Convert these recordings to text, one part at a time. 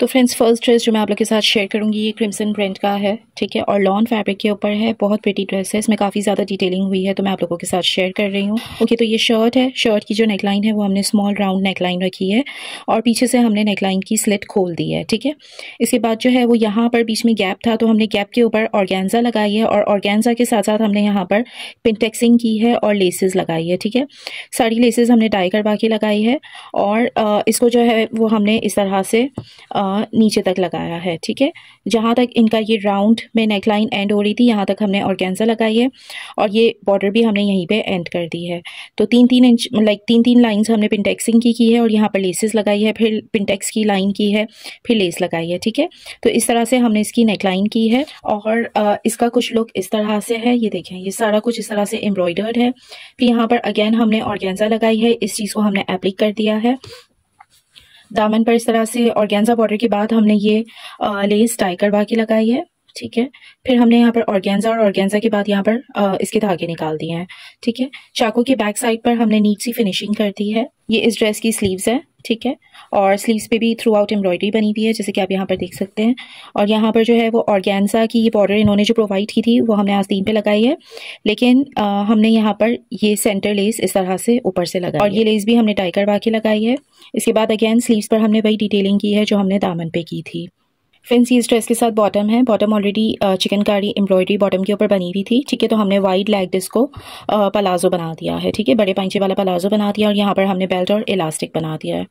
तो friends first dress जो मैं आप लोग के साथ शेयर करूंगी ये क्रिम्सन ब्रांड का है ठीक है और लॉन फैब्रिक के ऊपर है बहुत प्रिटी ड्रेस है इसमें काफ़ी ज़्यादा डिटेलिंग हुई है तो मैं आप लोगों के साथ शेयर कर रही हूँ ओके okay, तो ये शर्ट है शर्ट की जो नेकलाइन है वो हमने स्मॉल राउंड नेकलाइन रखी है और पीछे से हमने नेकलाइन की स्लिट खोल दी है ठीक है इसके बाद जो है वो यहाँ पर बीच में गैप था तो हमने गैप के ऊपर ऑर्गेंजा लगाई है और ऑर्गेंजा के साथ साथ हमने यहाँ पर पिंटेक्सिंग की है और लेसेस लगाई है ठीक है सारी लेसेस हमने डाई करवा के लगाई है और इसको जो है वो हमने इस तरह से नीचे तक लगाया है ठीक है जहाँ तक इनका ये राउंड में नेकलाइन एंड हो रही थी यहाँ तक हमने ऑर्गेंजा लगाई है और ये बॉर्डर भी हमने यहीं पे एंड कर दी है तो तीन तीन इंच लाइक तीन तीन लाइंस हमने पिनटेक्सिंग की की है और यहाँ पर लेसेस लगाई है फिर पिनटेक्स की लाइन की है फिर लेस लगाई है ठीक है तो इस तरह से हमने इसकी नेकलाइन की है और आ, इसका कुछ लुक इस तरह से है ये देखें ये सारा कुछ इस तरह से एम्ब्रॉयडर्ड है फिर यहाँ पर अगेन हमने ऑर्गेंजा लगाई है इस चीज़ को हमने एप्लिक कर दिया है दामन पर इस तरह से ऑर्गेन्जा बॉर्डर के बाद हमने ये लेस टाई करवा के लगाई है ठीक है फिर हमने यहाँ पर ऑर्गेन्जा और ऑर्गेन्जा के बाद यहाँ पर आ, इसके धागे निकाल दिए हैं ठीक है चाकू के बैक साइड पर हमने नीट सी फिनिशिंग कर दी है ये इस ड्रेस की स्लीव्स है ठीक है और स्लीव्स पे भी थ्रू आउट एम्ब्रॉयडरी बनी हुई है जैसे कि आप यहाँ पर देख सकते हैं और यहाँ पर जो है वो ऑर्गेन्जा की ये बॉर्डर इन्होंने जो प्रोवाइड की थी वो हमने आस्तीन पे लगाई है लेकिन आ, हमने यहाँ पर ये सेंटर लेस इस तरह से ऊपर से लगाई और ये लेस भी हमने टाई करवा के लगाई है इसके बाद अगेन स्लीव्स पर हमने वही डिटेलिंग की है जो हमने दामन पे की थी फैंसी ड्रेस के साथ बॉटम है bottom already chikankari embroidery bottom के ऊपर बनी हुई थी ठीक है तो हमने वाइड लेग को पलाजो uh, बना दिया है ठीक है बड़े पैंचे वाला पलाजो बना दिया और यहाँ पर हमने बेल्ट और इलास्टिक बना दिया है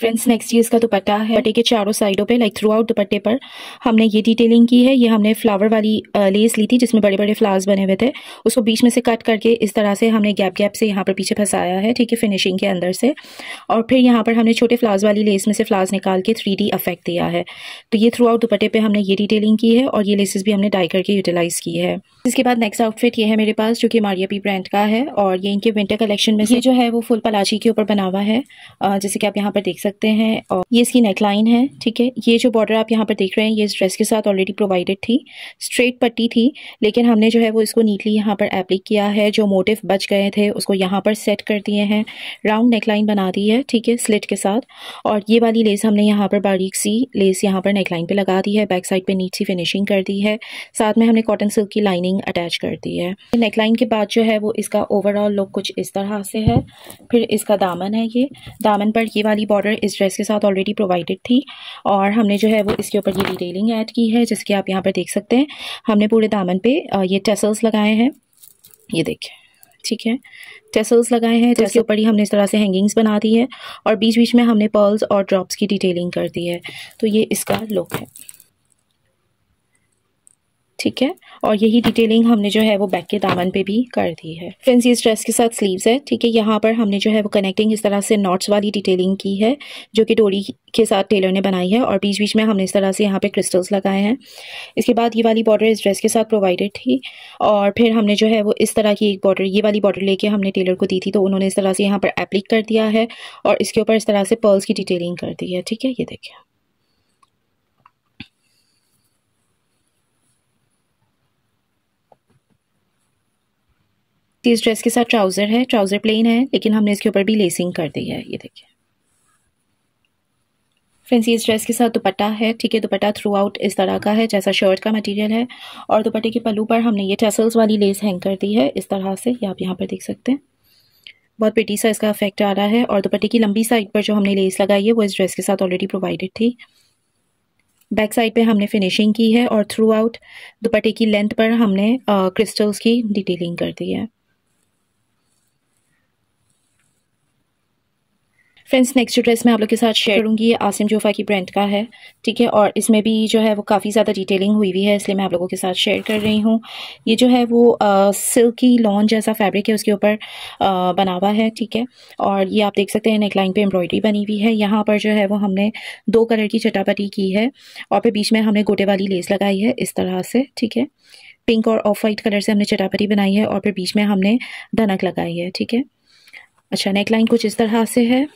फ्रेंड्स नेक्स्ट ये का दुपट्टा है पट्टे के चारों साइडों पे लाइक थ्रू आउट दुपट्टे पर हमने ये डिटेलिंग की है ये हमने फ्लावर वाली लेस uh, ली थी जिसमें बड़े बड़े फ्लावर्स बने हुए थे उसको बीच में से कट करके इस तरह से हमने गैप गैप से यहाँ पर पीछे फंसाया है ठीक है फिनिशिंग के अंदर से और फिर यहाँ पर हमने छोटे फ्लावर्स वाली लेस में से फ्लावर्स निकाल के थ्री अफेक्ट दिया है तो ये थ्रू आउट दुपट्टे पर हमने ये डिटेलिंग की है और ये लेसेस भी हमने डाई करके यूटिलाइज़ की है इसके बाद नेक्स्ट आउटफिट ये है मेरे पास जो कि मारिया पी ब्रांड का है और ये इनके विंटर कलेक्शन में से जो है वो फुल पलाची के ऊपर बना हुआ है uh, जैसे कि आप यहाँ पर देख सकते हैं और ये इसकी नेकलाइन है ठीक है ये जो बॉर्डर आप यहाँ पर देख रहे हैं ये इस ड्रेस के साथ ऑलरेडी प्रोवाइडेड थी स्ट्रेट पट्टी थी लेकिन हमने जो है वो इसको नीटली यहाँ पर एप्लीक किया है जो मोटिव बच गए थे उसको यहाँ पर सेट कर दिए हैं राउंड नेकलाइन बना दी है ठीक है स्लिट के साथ और ये वाली लेस हमने यहाँ पर बारीक सी लेस यहाँ पर नेकलाइन पर लगा दी है बैक साइड पर नीट सी फिनिशिंग कर दी है साथ में हमने कॉटन सिल्क की लाइनिंग अटैच कर दी है नेकलाइन के बाद जो है वो इसका ओवरऑल लुक कुछ इस तरह से है फिर इसका दामन है ये दामन पर ये वाली बॉर्डर कलर इस ड्रेस के साथ ऑलरेडी प्रोवाइडेड थी और हमने जो है वो इसके ऊपर ये डिटेलिंग ऐड की है जिसके आप यहाँ पर देख सकते हैं हमने पूरे दामन पे ये टेसल्स लगाए हैं ये देखिए ठीक है टेसल्स लगाए हैं जिसके ऊपर ही हमने इस तरह से हैंगिंग्स बना दी है और बीच बीच में हमने पर्ल्स और ड्रॉप्स की डिटेलिंग कर दी है तो ये इसका लुक है ठीक है और यही डिटेलिंग हमने जो है वो बैक के दामन पे भी कर दी है फ्रेंड्स इस ड्रेस के साथ स्लीव्स है ठीक है यहाँ पर हमने जो है वो कनेक्टिंग इस तरह से नॉट्स वाली डिटेलिंग की है जो कि डोरी के साथ टेलर ने बनाई है और बीच बीच में हमने इस तरह से यहाँ पे क्रिस्टल्स लगाए हैं इसके बाद ये वाली बॉर्डर इस ड्रेस के साथ प्रोवाइडेड थी और फिर हमने जो है वो इस तरह की एक बॉर्डर ये वाली बॉर्डर लेके हमने टेलर को दी थी तो उन्होंने इस तरह से यहाँ पर एप्लिक कर दिया है और इसके ऊपर इस तरह से पर्ल्स की डिटेलिंग कर दी है ठीक है ये देखिए इस ड्रेस के साथ ट्राउज़र है ट्राउज़र प्लेन है लेकिन हमने इसके ऊपर भी लेसिंग कर दी है ये देखिए फ्रेंड्स इस ड्रेस के साथ दुपट्टा है ठीक है दुपट्टा थ्रू आउट इस तरह का है जैसा शर्ट का मटेरियल है और दुपट्टे के पल्लू पर हमने ये टेसल्स वाली लेस हैंग कर दी है इस तरह से ये आप यहाँ पर देख सकते हैं बहुत पेटी सा इसका इफेक्ट आ रहा है और दुपट्टे की लंबी साइड पर जो हमने लेस लगाई है वो इस ड्रेस के साथ ऑलरेडी प्रोवाइडेड थी बैक साइड पर हमने फिनिशिंग की है और थ्रू आउट दुपट्टे की लेंथ पर हमने क्रिस्टल्स की डिटेलिंग कर दी है फ्रेंड्स नेक्स्ट जो ड्रेस मैं आप लोग के साथ शेयर करूंगी ये आसिम जोफा की ब्रांड का है ठीक है और इसमें भी जो है वो काफ़ी ज़्यादा डिटेलिंग हुई हुई है इसलिए मैं आप लोगों के साथ शेयर कर रही हूँ ये जो है वो सिल्की लॉन जैसा फैब्रिक है उसके ऊपर बना हुआ है ठीक है और ये आप देख सकते हैं नेकलाइन पे एम्ब्रॉयडरी बनी हुई है यहाँ पर जो है वो हमने दो कलर की चटापटी की है और फिर बीच में हमने गोटे वाली लेस लगाई है इस तरह से ठीक है पिंक और ऑफ वाइट कलर से हमने चटापटी बनाई है और फिर बीच में हमने धनक लगाई है ठीक है अच्छा नेकलाइन कुछ इस तरह से है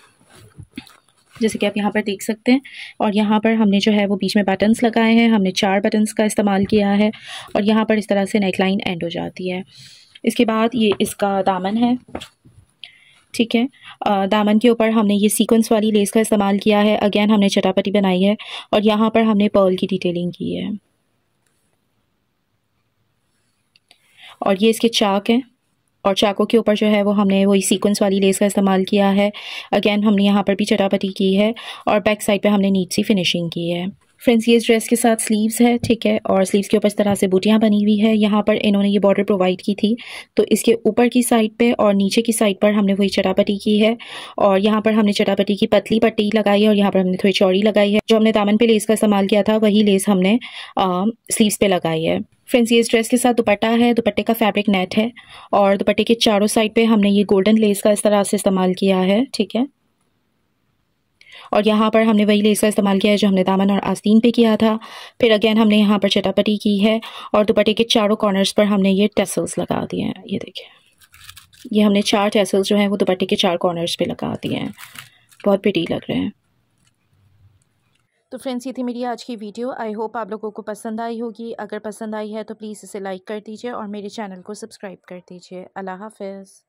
जैसे कि आप यहाँ पर देख सकते हैं और यहाँ पर हमने जो है वो बीच में बटन्स लगाए हैं हमने चार बटन्स का इस्तेमाल किया है और यहाँ पर इस तरह से नेक लाइन एंड हो जाती है इसके बाद ये इसका दामन है ठीक है दामन के ऊपर हमने ये सीक्वेंस वाली लेस का इस्तेमाल किया है अगेन हमने चटापटी बनाई है और यहाँ पर हमने पर्ल की डिटेलिंग की है और ये इसके चाक हैं और चाको के ऊपर जो है वो हमने वही सीक्वेंस वाली लेस का इस्तेमाल किया है अगेन हमने यहाँ पर भी चटापटी की है और बैक साइड पे हमने नीट सी फिनिशिंग की है फ्रेंड्स ये ड्रेस के साथ स्लीव्स है ठीक है और स्लीव्स के ऊपर इस तरह से बूटियाँ बनी हुई है यहाँ पर इन्होंने ये बॉर्डर प्रोवाइड की थी तो इसके ऊपर की साइड पे और नीचे की साइड पर हमने वही चटापटी की है और यहाँ पर हमने चटापटी की पतली पट्टी लगाई है और यहाँ पर हमने थोड़ी चौड़ी लगाई है जो हमने दामन पे लेस का इस्तेमाल किया था वही लेस हमने स्लीवस पे लगाई है फ्रेंड्स ये इस ड्रेस के साथ दुपट्टा है दुपट्टे का फैब्रिक नेट है और दुपट्टे के चारों साइड पे हमने ये गोल्डन लेस का इस तरह से इस्तेमाल किया है ठीक है और यहाँ पर हमने वही लेस का इस्तेमाल किया है जो हमने दामन और आस्तीन पे किया था फिर अगेन हमने यहाँ पर चटापटी की है और दुपट्टे के चारों कॉर्नर्स पर हमने ये टेसल्स लगा दिए हैं ये देखिए ये हमने चार टेसल्स जो हैं वो दुपट्टे के चार कॉर्नर्स पर लगा दिए हैं बहुत पिटी लग रहे हैं तो फ्रेंड्स ये थी मेरी आज की वीडियो आई होप आप लोगों को पसंद आई होगी अगर पसंद आई है तो प्लीज़ इसे लाइक कर दीजिए और मेरे चैनल को सब्सक्राइब कर दीजिए अल्लाह हाफिज़